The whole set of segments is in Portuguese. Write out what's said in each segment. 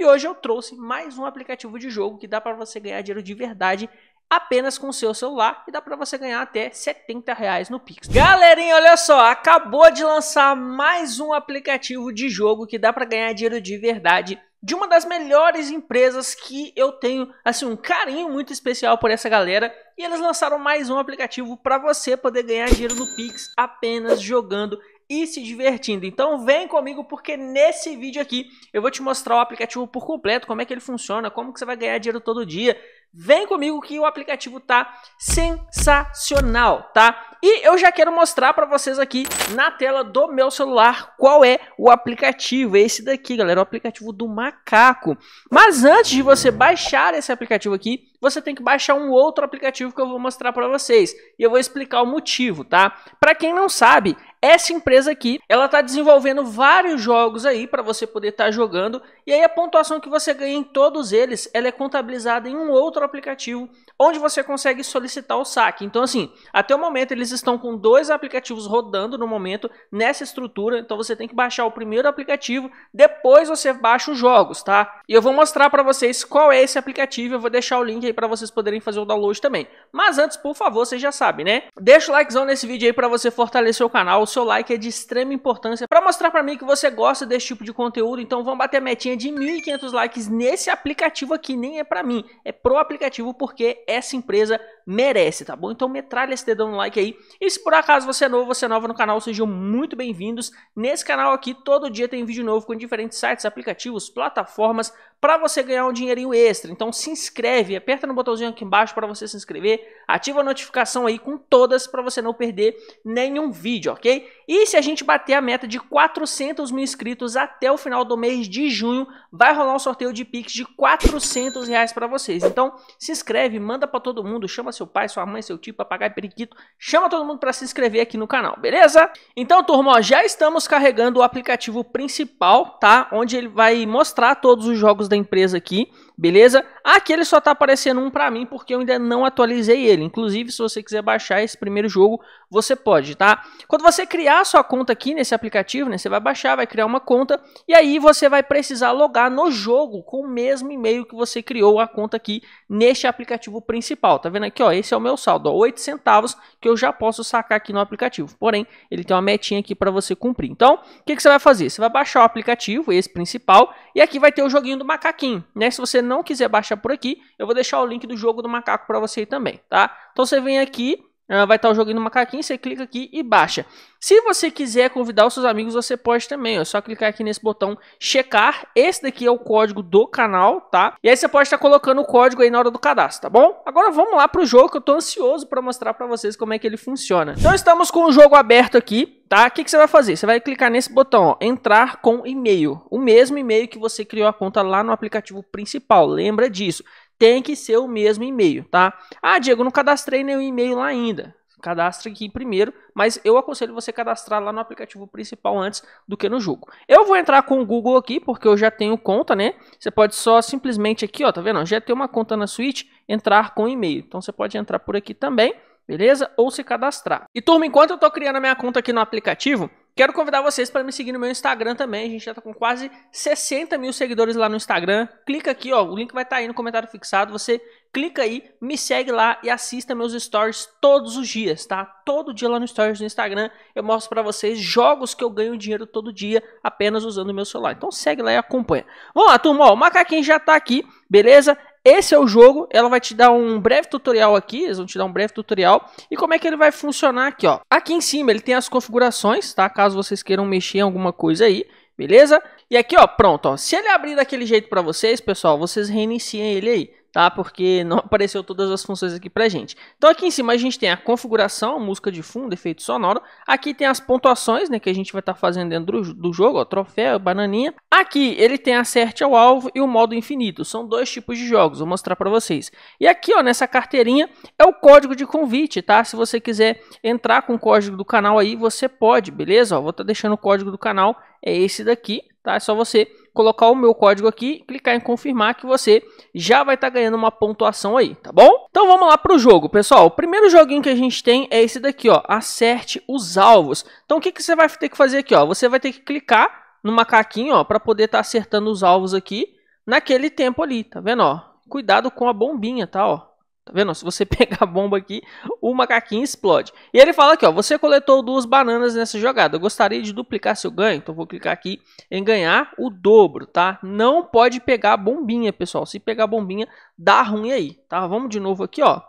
E hoje eu trouxe mais um aplicativo de jogo que dá para você ganhar dinheiro de verdade apenas com o seu celular e dá para você ganhar até 70 reais no Pix. Galerinha, olha só, acabou de lançar mais um aplicativo de jogo que dá para ganhar dinheiro de verdade de uma das melhores empresas que eu tenho assim um carinho muito especial por essa galera e eles lançaram mais um aplicativo para você poder ganhar dinheiro no Pix apenas jogando e se divertindo. Então vem comigo porque nesse vídeo aqui eu vou te mostrar o aplicativo por completo, como é que ele funciona, como que você vai ganhar dinheiro todo dia. Vem comigo que o aplicativo tá sensacional, tá? E eu já quero mostrar para vocês aqui na tela do meu celular qual é o aplicativo. É esse daqui, galera, o aplicativo do Macaco. Mas antes de você baixar esse aplicativo aqui, você tem que baixar um outro aplicativo que eu vou mostrar para vocês. E eu vou explicar o motivo, tá? Para quem não sabe, essa empresa aqui, ela está desenvolvendo vários jogos aí para você poder estar tá jogando e aí a pontuação que você ganha em todos eles, ela é contabilizada em um outro aplicativo onde você consegue solicitar o saque. Então assim, até o momento eles estão com dois aplicativos rodando no momento nessa estrutura, então você tem que baixar o primeiro aplicativo, depois você baixa os jogos, tá? E eu vou mostrar para vocês qual é esse aplicativo, eu vou deixar o link aí para vocês poderem fazer o download também. Mas antes, por favor, vocês já sabem, né? Deixa o likezão nesse vídeo aí para você fortalecer o canal. O seu like é de extrema importância para mostrar para mim que você gosta desse tipo de conteúdo. Então vamos bater a metinha de 1.500 likes nesse aplicativo aqui. Nem é para mim, é pro aplicativo porque essa empresa merece, tá bom? Então metralha esse dedão no like aí. E se por acaso você é novo, você é nova no canal, sejam muito bem-vindos. Nesse canal aqui, todo dia tem vídeo novo com diferentes sites, aplicativos, plataformas para você ganhar um dinheirinho extra. Então se inscreve, aperta entra no botãozinho aqui embaixo para você se inscrever, ativa a notificação aí com todas para você não perder nenhum vídeo, ok? E se a gente bater a meta de 400 mil inscritos até o final do mês de junho, vai rolar um sorteio de Pix de 400 reais para vocês. Então se inscreve, manda para todo mundo, chama seu pai, sua mãe, seu tio, papagaio, periquito, chama todo mundo para se inscrever aqui no canal, beleza? Então turma, ó, já estamos carregando o aplicativo principal, tá? Onde ele vai mostrar todos os jogos da empresa aqui. Beleza? Aqui ele só tá aparecendo um pra mim porque eu ainda não atualizei ele. Inclusive, se você quiser baixar esse primeiro jogo, você pode, tá? Quando você criar sua conta aqui nesse aplicativo, né? Você vai baixar, vai criar uma conta e aí você vai precisar logar no jogo com o mesmo e-mail que você criou a conta aqui neste aplicativo principal. Tá vendo aqui, ó? Esse é o meu saldo, ó, 8 centavos que eu já posso sacar aqui no aplicativo. Porém, ele tem uma metinha aqui para você cumprir. Então, o que, que você vai fazer? Você vai baixar o aplicativo, esse principal, e aqui vai ter o joguinho do macaquinho, né? Se você não quiser baixar por aqui, eu vou deixar o link do jogo do macaco para você também, tá? Então você vem aqui vai estar o joguinho do macaquinho, você clica aqui e baixa. Se você quiser convidar os seus amigos, você pode também, ó, é só clicar aqui nesse botão checar. Esse daqui é o código do canal, tá? E aí você pode estar colocando o código aí na hora do cadastro, tá bom? Agora vamos lá pro jogo, que eu tô ansioso para mostrar para vocês como é que ele funciona. Então estamos com o jogo aberto aqui, tá? O que, que você vai fazer? Você vai clicar nesse botão, ó, entrar com e-mail. O mesmo e-mail que você criou a conta lá no aplicativo principal, lembra disso tem que ser o mesmo e-mail, tá? Ah, Diego, não cadastrei nenhum e-mail lá ainda. Cadastre aqui primeiro, mas eu aconselho você cadastrar lá no aplicativo principal antes do que no jogo. Eu vou entrar com o Google aqui, porque eu já tenho conta, né? Você pode só simplesmente aqui, ó, tá vendo? Já tem uma conta na Switch, entrar com e-mail. Então você pode entrar por aqui também, beleza? Ou se cadastrar. E turma, enquanto eu tô criando a minha conta aqui no aplicativo, Quero convidar vocês para me seguir no meu Instagram também. A gente já está com quase 60 mil seguidores lá no Instagram. Clica aqui, ó, o link vai estar tá aí no comentário fixado. Você clica aí, me segue lá e assista meus stories todos os dias, tá? Todo dia lá no stories do Instagram eu mostro para vocês jogos que eu ganho dinheiro todo dia apenas usando o meu celular. Então segue lá e acompanha. Vamos lá, turma, ó, o macaquinho já tá aqui, beleza? Esse é o jogo, ela vai te dar um breve tutorial aqui, eles vão te dar um breve tutorial e como é que ele vai funcionar aqui, ó. Aqui em cima ele tem as configurações, tá? Caso vocês queiram mexer em alguma coisa aí, beleza? E aqui, ó, pronto, ó. Se ele abrir daquele jeito para vocês, pessoal, vocês reiniciem ele aí tá? Porque não apareceu todas as funções aqui pra gente. Então aqui em cima a gente tem a configuração, música de fundo, efeito sonoro. Aqui tem as pontuações, né, que a gente vai estar tá fazendo dentro do, jogo, ó, troféu, bananinha. Aqui ele tem acerte ao alvo e o modo infinito. São dois tipos de jogos, vou mostrar para vocês. E aqui, ó, nessa carteirinha é o código de convite, tá? Se você quiser entrar com o código do canal aí, você pode, beleza? Ó, vou estar tá deixando o código do canal é esse daqui, tá? É só você colocar o meu código aqui, clicar em confirmar que você já vai estar tá ganhando uma pontuação aí, tá bom? Então vamos lá para o jogo, pessoal. O primeiro joguinho que a gente tem é esse daqui, ó, acerte os alvos. Então o que, que você vai ter que fazer aqui, ó? Você vai ter que clicar no macaquinho, ó, para poder estar tá acertando os alvos aqui naquele tempo ali, tá vendo, ó? Cuidado com a bombinha, tá, ó? Tá vendo? Se você pegar a bomba aqui, o macaquinho explode. E ele fala aqui, ó, você coletou duas bananas nessa jogada. Eu gostaria de duplicar seu ganho, então vou clicar aqui em ganhar o dobro, tá? Não pode pegar a bombinha, pessoal. Se pegar a bombinha, dá ruim aí, tá? Vamos de novo aqui, ó.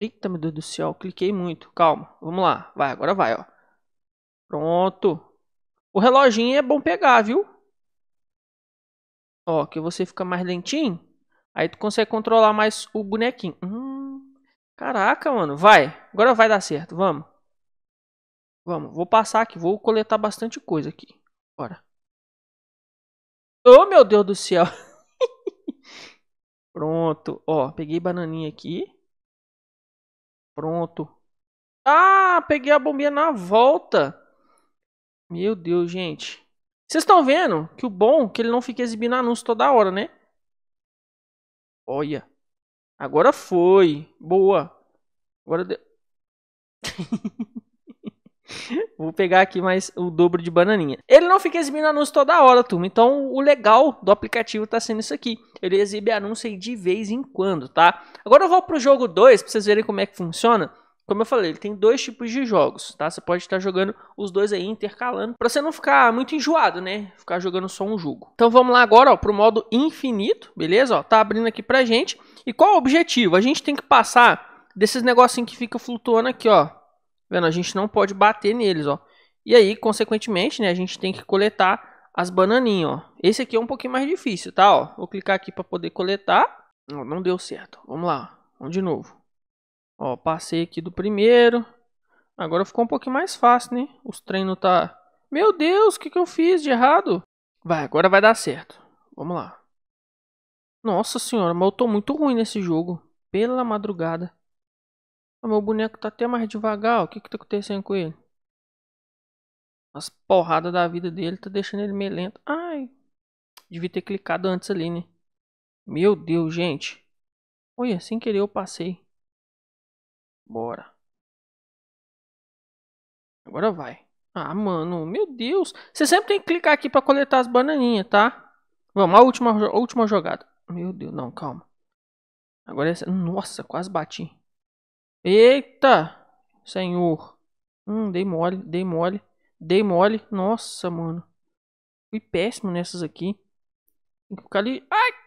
Eita, meu Deus do céu, cliquei muito. Calma, vamos lá. Vai, agora vai, ó. Pronto. O reloginho é bom pegar, viu? Ó, que você fica mais lentinho. Aí tu consegue controlar mais o bonequinho. Hum, caraca, mano. Vai. Agora vai dar certo. Vamos. Vamos. Vou passar aqui. Vou coletar bastante coisa aqui. Bora. Oh, meu Deus do céu. Pronto. Ó, peguei bananinha aqui. Pronto. Ah, peguei a bombinha na volta. Meu Deus, gente. Vocês estão vendo que o bom é que ele não fica exibindo anúncio toda hora, né? Olha. Agora foi. Boa. Agora deu. Vou pegar aqui mais o dobro de bananinha. Ele não fica exibindo anúncio toda hora, turma. Então, o legal do aplicativo tá sendo isso aqui. Ele exibe anúncio de vez em quando, tá? Agora eu vou pro jogo 2 para vocês verem como é que funciona. Como eu falei, ele tem dois tipos de jogos, tá? Você pode estar jogando os dois aí intercalando, para você não ficar muito enjoado, né? Ficar jogando só um jogo. Então vamos lá agora, ó, pro modo infinito, beleza? Ó, tá abrindo aqui pra gente. E qual o objetivo? A gente tem que passar desses negocinhos que fica flutuando aqui, ó. Tá vendo? A gente não pode bater neles, ó. E aí, consequentemente, né, a gente tem que coletar as bananinhas, ó. Esse aqui é um pouquinho mais difícil, tá, ó? Vou clicar aqui para poder coletar. Não, não deu certo. Vamos lá. Vamos de novo. Ó, passei aqui do primeiro. Agora ficou um pouquinho mais fácil, né? Os treinos tá... Meu Deus, o que, que eu fiz de errado? Vai, agora vai dar certo. Vamos lá. Nossa senhora, mas eu tô muito ruim nesse jogo. Pela madrugada. O meu boneco tá até mais devagar. Ó. O que que tá acontecendo com ele? As porradas da vida dele tá deixando ele meio lento. Ai. Devia ter clicado antes ali, né? Meu Deus, gente. Olha, sem querer eu passei. Bora. Agora vai. Ah, mano, meu Deus. Você sempre tem que clicar aqui pra coletar as bananinhas, tá? Vamos, a última, a última jogada. Meu Deus, não, calma. Agora essa... Nossa, quase bati. Eita! Senhor. Hum, dei mole, dei mole. Dei mole. Nossa, mano. Fui péssimo nessas aqui. Tem que ficar ali... Ai!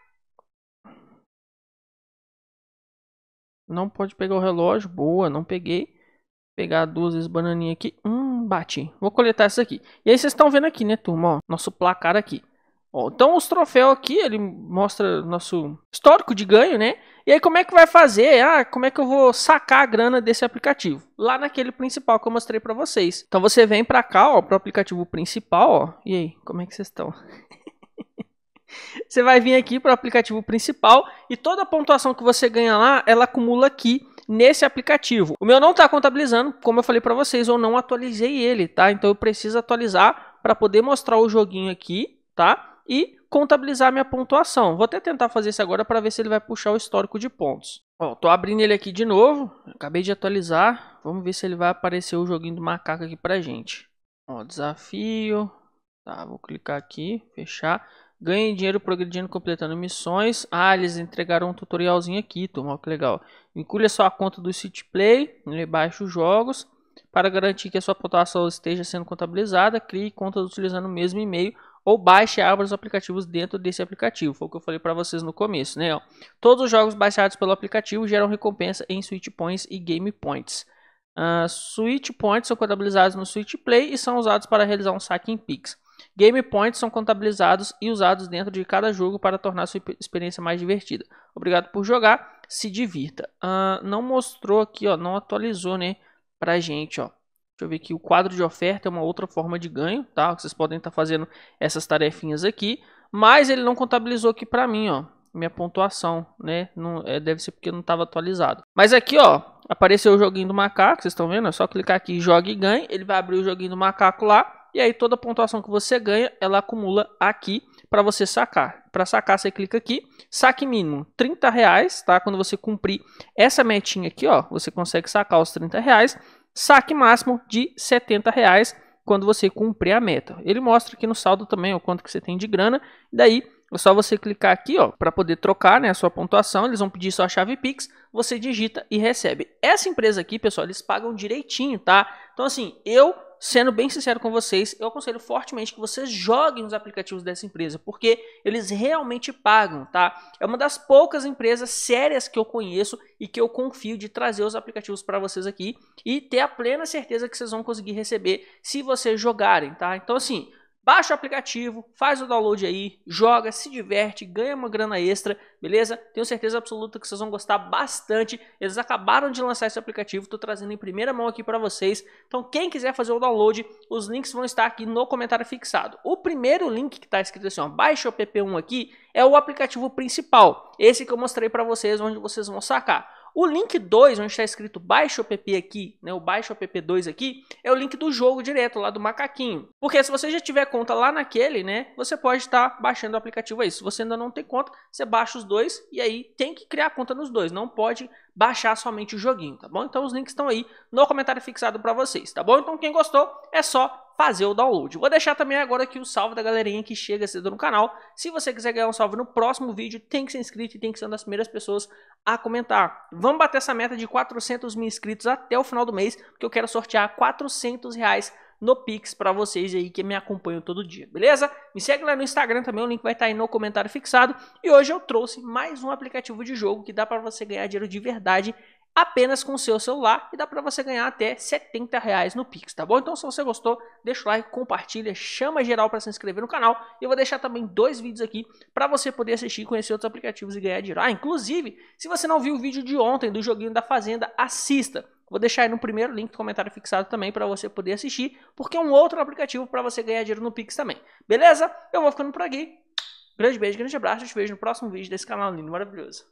Não pode pegar o relógio. Boa, não peguei. Pegar duas vezes bananinha aqui. Hum, bati. Vou coletar essa aqui. E aí vocês estão vendo aqui, né, turma? Ó, nosso placar aqui. Ó, então os troféus aqui, ele mostra nosso histórico de ganho, né? E aí como é que vai fazer? Ah, como é que eu vou sacar a grana desse aplicativo? Lá naquele principal que eu mostrei para vocês. Então você vem para cá, ó, pro aplicativo principal, ó. E aí, como é que vocês estão? Você vai vir aqui para o aplicativo principal e toda a pontuação que você ganha lá, ela acumula aqui nesse aplicativo. O meu não está contabilizando, como eu falei para vocês, eu não atualizei ele, tá? Então eu preciso atualizar para poder mostrar o joguinho aqui, tá? E contabilizar minha pontuação. Vou até tentar fazer isso agora para ver se ele vai puxar o histórico de pontos. Ó, tô abrindo ele aqui de novo. Acabei de atualizar. Vamos ver se ele vai aparecer o joguinho do macaco aqui pra gente. Ó, desafio. Tá, vou clicar aqui, fechar. Ganhe dinheiro progredindo completando missões. Ah, eles entregaram um tutorialzinho aqui, turma, que legal. Vincule a sua conta do City Play, baixe os jogos. Para garantir que a sua pontuação esteja sendo contabilizada, crie contas utilizando o mesmo e-mail ou baixe e abra os aplicativos dentro desse aplicativo. Foi o que eu falei para vocês no começo, né? Ó, todos os jogos baixados pelo aplicativo geram recompensa em Switch Points e Game Points. Uh, Switch Points são contabilizados no Switch Play e são usados para realizar um saque em Pix. Game points são contabilizados e usados dentro de cada jogo para tornar sua experiência mais divertida. Obrigado por jogar, se divirta. Uh, não mostrou aqui, ó, não atualizou, né, pra gente, ó. Deixa eu ver aqui, o quadro de oferta é uma outra forma de ganho, tá? Vocês podem estar tá fazendo essas tarefinhas aqui, mas ele não contabilizou aqui para mim, ó, minha pontuação, né? Não, é, deve ser porque não estava atualizado. Mas aqui, ó, apareceu o joguinho do macaco, vocês estão vendo? É só clicar aqui, joga e ganhe. ele vai abrir o joguinho do macaco lá. E aí toda a pontuação que você ganha, ela acumula aqui para você sacar. Para sacar, você clica aqui, saque mínimo 30 reais, tá? Quando você cumprir essa metinha aqui, ó, você consegue sacar os 30 reais. Saque máximo de 70 reais quando você cumprir a meta. Ele mostra aqui no saldo também o quanto que você tem de grana. Daí é só você clicar aqui, ó, para poder trocar, né, a sua pontuação. Eles vão pedir sua chave Pix, você digita e recebe. Essa empresa aqui, pessoal, eles pagam direitinho, tá? Então assim, eu sendo bem sincero com vocês, eu aconselho fortemente que vocês joguem os aplicativos dessa empresa, porque eles realmente pagam, tá? É uma das poucas empresas sérias que eu conheço e que eu confio de trazer os aplicativos para vocês aqui e ter a plena certeza que vocês vão conseguir receber se vocês jogarem, tá? Então assim, Baixa o aplicativo, faz o download aí, joga, se diverte, ganha uma grana extra, beleza? Tenho certeza absoluta que vocês vão gostar bastante. Eles acabaram de lançar esse aplicativo, estou trazendo em primeira mão aqui para vocês. Então, quem quiser fazer o download, os links vão estar aqui no comentário fixado. O primeiro link que está escrito assim, ó, baixa o PP1 aqui, é o aplicativo principal. Esse que eu mostrei para vocês, onde vocês vão sacar. O link 2, onde está escrito baixa o app aqui, né, o baixa o app 2 aqui, é o link do jogo direto lá do macaquinho. Porque se você já tiver conta lá naquele, né, você pode estar tá baixando o aplicativo aí. Se você ainda não tem conta, você baixa os dois e aí tem que criar conta nos dois, não pode baixar somente o joguinho, tá bom? Então os links estão aí no comentário fixado para vocês, tá bom? Então quem gostou é só fazer o download. Vou deixar também agora aqui o salve da galerinha que chega cedo no canal. Se você quiser ganhar um salve no próximo vídeo, tem que ser inscrito e tem que ser uma das primeiras pessoas a comentar. Vamos bater essa meta de 400 mil inscritos até o final do mês, porque eu quero sortear 400 reais no Pix para vocês aí que me acompanham todo dia, beleza? Me segue lá no Instagram também, o link vai estar tá aí no comentário fixado. E hoje eu trouxe mais um aplicativo de jogo que dá para você ganhar dinheiro de verdade apenas com o seu celular e dá para você ganhar até 70 reais no Pix, tá bom? Então se você gostou, deixa o like, compartilha, chama geral para se inscrever no canal. Eu vou deixar também dois vídeos aqui para você poder assistir, conhecer outros aplicativos e ganhar dinheiro. Ah, inclusive, se você não viu o vídeo de ontem do joguinho da Fazenda, assista. Vou deixar aí no primeiro link do comentário fixado também para você poder assistir, porque é um outro aplicativo para você ganhar dinheiro no Pix também. Beleza? Eu vou ficando por aqui. Grande beijo, grande abraço. Eu te vejo no próximo vídeo desse canal lindo, maravilhoso.